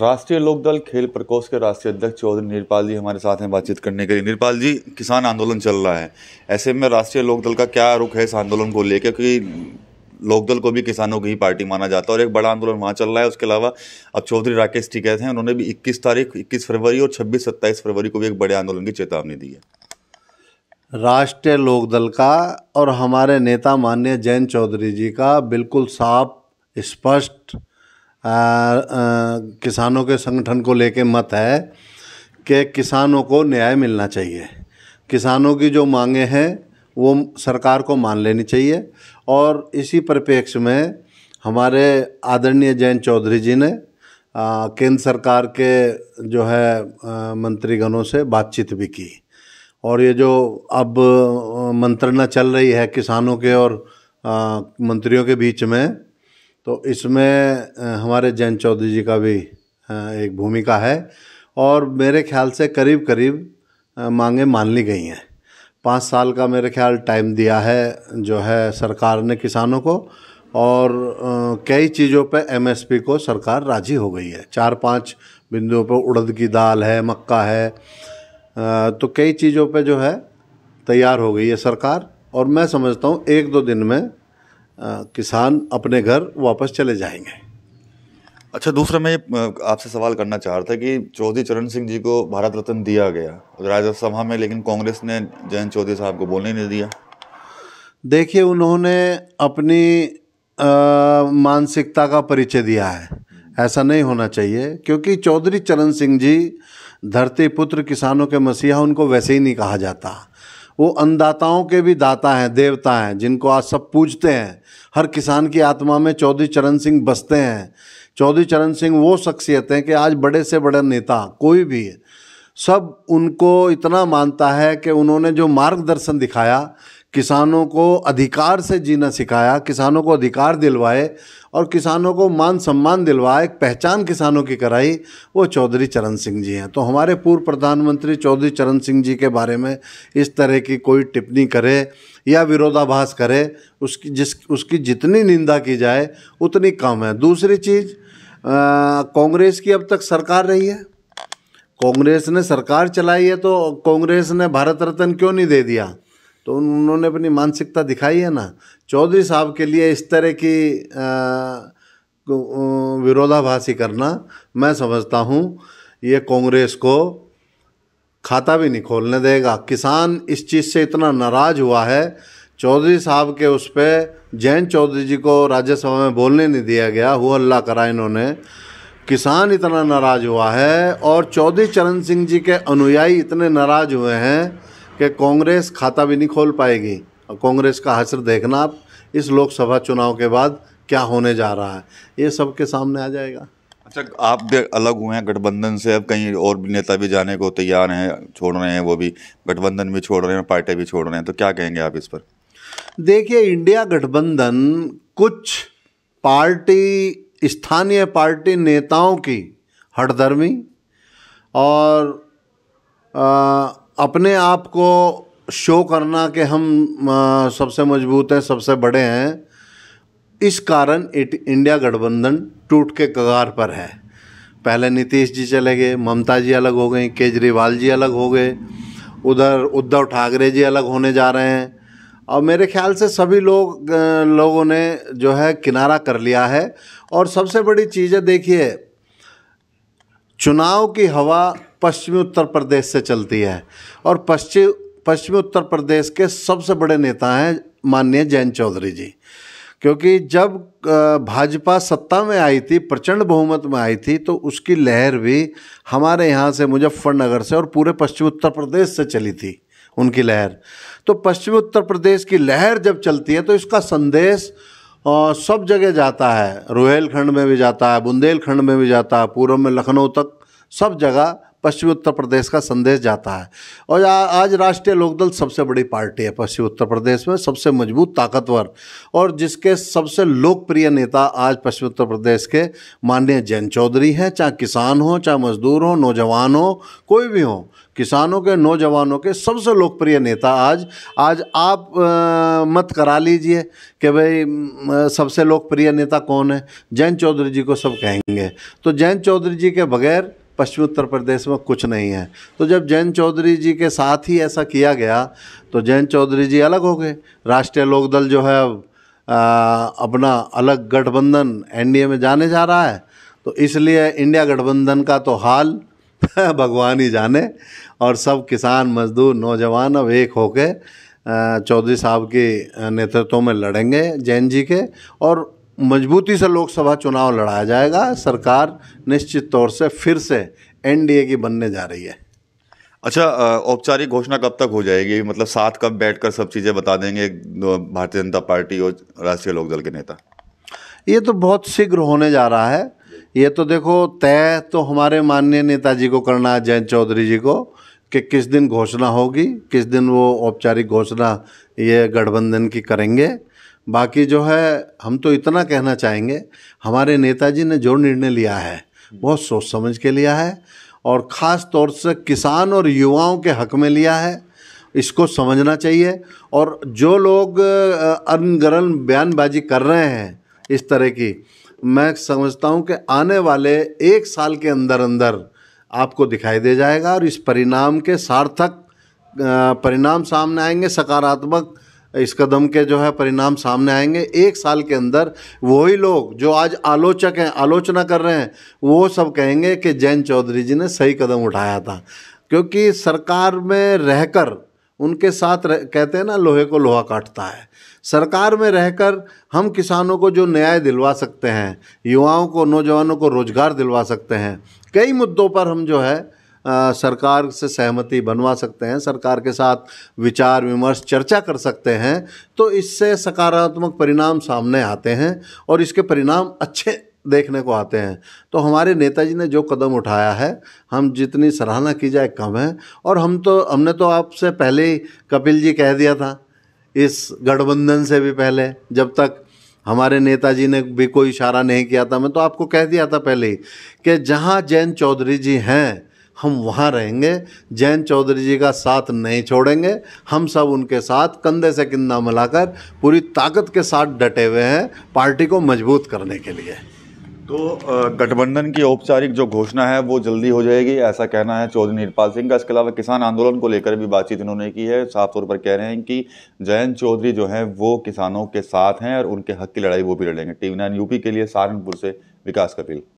राष्ट्रीय लोकदल खेल प्रकोष्ठ के राष्ट्रीय अध्यक्ष चौधरी नीरपाल जी हमारे साथ हैं बातचीत करने के लिए नीरपाल जी किसान आंदोलन चल रहा है ऐसे में राष्ट्रीय लोकदल का क्या रुख है इस आंदोलन को लेकर क्योंकि लोकदल को भी किसानों की ही पार्टी माना जाता है और एक बड़ा आंदोलन वहाँ चल रहा है उसके अलावा अब चौधरी राकेश टिकैत हैं उन्होंने भी इक्कीस तारीख इक्कीस फरवरी और छब्बीस सत्ताईस फरवरी को भी एक बड़े आंदोलन की चेतावनी दी है राष्ट्रीय लोकदल का और हमारे नेता माननीय जैन चौधरी जी का बिल्कुल साफ स्पष्ट आ, आ, किसानों के संगठन को लेके मत है कि किसानों को न्याय मिलना चाहिए किसानों की जो मांगे हैं वो सरकार को मान लेनी चाहिए और इसी परिप्रेक्ष्य में हमारे आदरणीय जैन चौधरी जी ने केंद्र सरकार के जो है मंत्रीगणों से बातचीत भी की और ये जो अब मंत्रणा चल रही है किसानों के और आ, मंत्रियों के बीच में तो इसमें हमारे जैन चौधरी जी का भी एक भूमिका है और मेरे ख्याल से करीब करीब मांगे मान ली गई हैं पाँच साल का मेरे ख्याल टाइम दिया है जो है सरकार ने किसानों को और कई चीज़ों पे एमएसपी को सरकार राजी हो गई है चार पांच बिंदुओं पर उड़द की दाल है मक्का है तो कई चीज़ों पे जो है तैयार हो गई है सरकार और मैं समझता हूँ एक दो दिन में किसान अपने घर वापस चले जाएंगे अच्छा दूसरा मैं आपसे सवाल करना चाह रहा था कि चौधरी चरण सिंह जी को भारत रत्न दिया गया राज्यसभा में लेकिन कांग्रेस ने जयंत चौधरी साहब को बोलने नहीं दिया देखिए उन्होंने अपनी मानसिकता का परिचय दिया है ऐसा नहीं होना चाहिए क्योंकि चौधरी चरण सिंह जी धरती पुत्र किसानों के मसीहा उनको वैसे ही नहीं कहा जाता वो अन्नदाताओं के भी दाता हैं देवता हैं जिनको आज सब पूजते हैं हर किसान की आत्मा में चौधरी चरण सिंह बसते हैं चौधरी चरण सिंह वो शख्सियत हैं कि आज बड़े से बड़े नेता कोई भी है सब उनको इतना मानता है कि उन्होंने जो मार्गदर्शन दिखाया किसानों को अधिकार से जीना सिखाया किसानों को अधिकार दिलवाए और किसानों को मान सम्मान दिलवाए पहचान किसानों की कराई वो चौधरी चरण सिंह जी हैं तो हमारे पूर्व प्रधानमंत्री चौधरी चरण सिंह जी के बारे में इस तरह की कोई टिप्पणी करे या विरोधाभास करे उसकी जिस उसकी जितनी निंदा की जाए उतनी कम है दूसरी चीज़ कांग्रेस की अब तक सरकार रही है कांग्रेस ने सरकार चलाई है तो कांग्रेस ने भारत रत्न क्यों नहीं दे दिया तो उन्होंने अपनी मानसिकता दिखाई है ना चौधरी साहब के लिए इस तरह की विरोधाभासी करना मैं समझता हूँ ये कांग्रेस को खाता भी नहीं खोलने देगा किसान इस चीज़ से इतना नाराज़ हुआ है चौधरी साहब के उस पर जैन चौधरी जी को राज्यसभा में बोलने नहीं दिया गया हु हल्ला करा इन्होंने किसान इतना नाराज़ हुआ है और चौधरी चरण सिंह जी के अनुयायी इतने नाराज़ हुए हैं कि कांग्रेस खाता भी नहीं खोल पाएगी और कांग्रेस का हसर देखना आप इस लोकसभा चुनाव के बाद क्या होने जा रहा है ये सबके सामने आ जाएगा अच्छा आप भी अलग हुए हैं गठबंधन से अब कहीं और भी नेता भी जाने को तैयार हैं छोड़ रहे हैं वो भी गठबंधन भी छोड़ रहे हैं पार्टी भी छोड़ रहे हैं तो क्या कहेंगे आप इस पर देखिए इंडिया गठबंधन कुछ पार्टी स्थानीय पार्टी नेताओं की हठधर्मी और आ, अपने आप को शो करना कि हम सबसे मजबूत हैं सबसे बड़े हैं इस कारण इंडिया गठबंधन टूट के कगार पर है पहले नीतीश जी चले गए ममता जी अलग हो गई केजरीवाल जी अलग हो गए उधर उद्धव ठाकरे जी अलग होने जा रहे हैं और मेरे ख्याल से सभी लोग लोगों ने जो है किनारा कर लिया है और सबसे बड़ी चीज़ है देखिए चुनाव की हवा पश्चिमी उत्तर प्रदेश से चलती है और पश्चिम पश्चिमी उत्तर प्रदेश के सबसे बड़े नेता हैं माननीय जैन चौधरी जी क्योंकि जब भाजपा सत्ता में आई थी प्रचंड बहुमत में आई थी तो उसकी लहर भी हमारे यहाँ से मुजफ्फरनगर से और पूरे पश्चिम उत्तर प्रदेश से चली थी उनकी लहर तो पश्चिमी उत्तर प्रदेश की लहर जब चलती है तो इसका संदेश सब जगह जाता है रोहेलखंड में भी जाता है बुंदेलखंड में भी जाता है पूर्व में लखनऊ तक सब जगह पश्चिमी उत्तर प्रदेश का संदेश जाता है और आ, आज राष्ट्रीय लोकदल सबसे बड़ी पार्टी है पश्चिमी उत्तर प्रदेश में सबसे मजबूत ताकतवर और जिसके सबसे लोकप्रिय नेता आज पश्चिमी उत्तर प्रदेश के माननीय जैन चौधरी हैं चाहे किसान हो चाहे मजदूर हो नौजवान हो कोई भी हो किसानों के नौजवानों के सबसे लोकप्रिय नेता आज आज आप आ, मत करा लीजिए कि भाई सबसे लोकप्रिय नेता कौन है जैन चौधरी जी को सब कहेंगे तो जैन चौधरी जी के बगैर पश्चिमी उत्तर प्रदेश में कुछ नहीं है तो जब जैन चौधरी जी के साथ ही ऐसा किया गया तो जैन चौधरी जी अलग हो गए राष्ट्रीय लोकदल जो है अब अपना अलग गठबंधन एनडीए में जाने जा रहा है तो इसलिए इंडिया गठबंधन का तो हाल भगवान ही जाने और सब किसान मजदूर नौजवान अब एक होके चौधरी साहब के नेतृत्व में लड़ेंगे जैन जी के और मजबूती से लोकसभा चुनाव लड़ाया जाएगा सरकार निश्चित तौर से फिर से एनडीए की बनने जा रही है अच्छा औपचारिक घोषणा कब तक हो जाएगी मतलब साथ कब बैठकर सब चीज़ें बता देंगे भारतीय जनता पार्टी और राष्ट्रीय लोकदल के नेता ये तो बहुत शीघ्र होने जा रहा है ये तो देखो तय तो हमारे माननीय नेताजी को करना है जयंत चौधरी जी को कि किस दिन घोषणा होगी किस दिन वो औपचारिक घोषणा ये गठबंधन की करेंगे बाकी जो है हम तो इतना कहना चाहेंगे हमारे नेताजी ने जो निर्णय लिया है बहुत सोच समझ के लिया है और ख़ास तौर से किसान और युवाओं के हक में लिया है इसको समझना चाहिए और जो लोग अनगरन बयानबाजी कर रहे हैं इस तरह की मैं समझता हूँ कि आने वाले एक साल के अंदर अंदर आपको दिखाई दे जाएगा और इस परिणाम के सार्थक परिणाम सामने आएंगे सकारात्मक इस कदम के जो है परिणाम सामने आएंगे एक साल के अंदर वही लोग जो आज आलोचक हैं आलोचना कर रहे हैं वो सब कहेंगे कि जैन चौधरी जी ने सही कदम उठाया था क्योंकि सरकार में रहकर उनके साथ रह, कहते हैं ना लोहे को लोहा काटता है सरकार में रहकर हम किसानों को जो न्याय दिलवा सकते हैं युवाओं को नौजवानों को रोज़गार दिलवा सकते हैं कई मुद्दों पर हम जो है सरकार से सहमति बनवा सकते हैं सरकार के साथ विचार विमर्श चर्चा कर सकते हैं तो इससे सकारात्मक परिणाम सामने आते हैं और इसके परिणाम अच्छे देखने को आते हैं तो हमारे नेताजी ने जो कदम उठाया है हम जितनी सराहना की जाए कम है और हम तो हमने तो आपसे पहले ही कपिल जी कह दिया था इस गठबंधन से भी पहले जब तक हमारे नेताजी ने भी कोई इशारा नहीं किया था मैं तो आपको कह दिया था पहले ही कि जहाँ जैन चौधरी जी हैं हम वहाँ रहेंगे जैन चौधरी जी का साथ नहीं छोड़ेंगे हम सब उनके साथ कंधे से कंधा मिलाकर पूरी ताकत के साथ डटे हुए हैं पार्टी को मजबूत करने के लिए तो गठबंधन की औपचारिक जो घोषणा है वो जल्दी हो जाएगी ऐसा कहना है चौधरी नीरपाल सिंह का इसके अलावा किसान आंदोलन को लेकर भी बातचीत इन्होंने की है साफ तौर पर कह रहे हैं कि जयंत चौधरी जो हैं वो किसानों के साथ हैं और उनके हक की लड़ाई वो भी लड़ेंगे टीवी नाइन यूपी के लिए सहारनपुर से विकास कपिल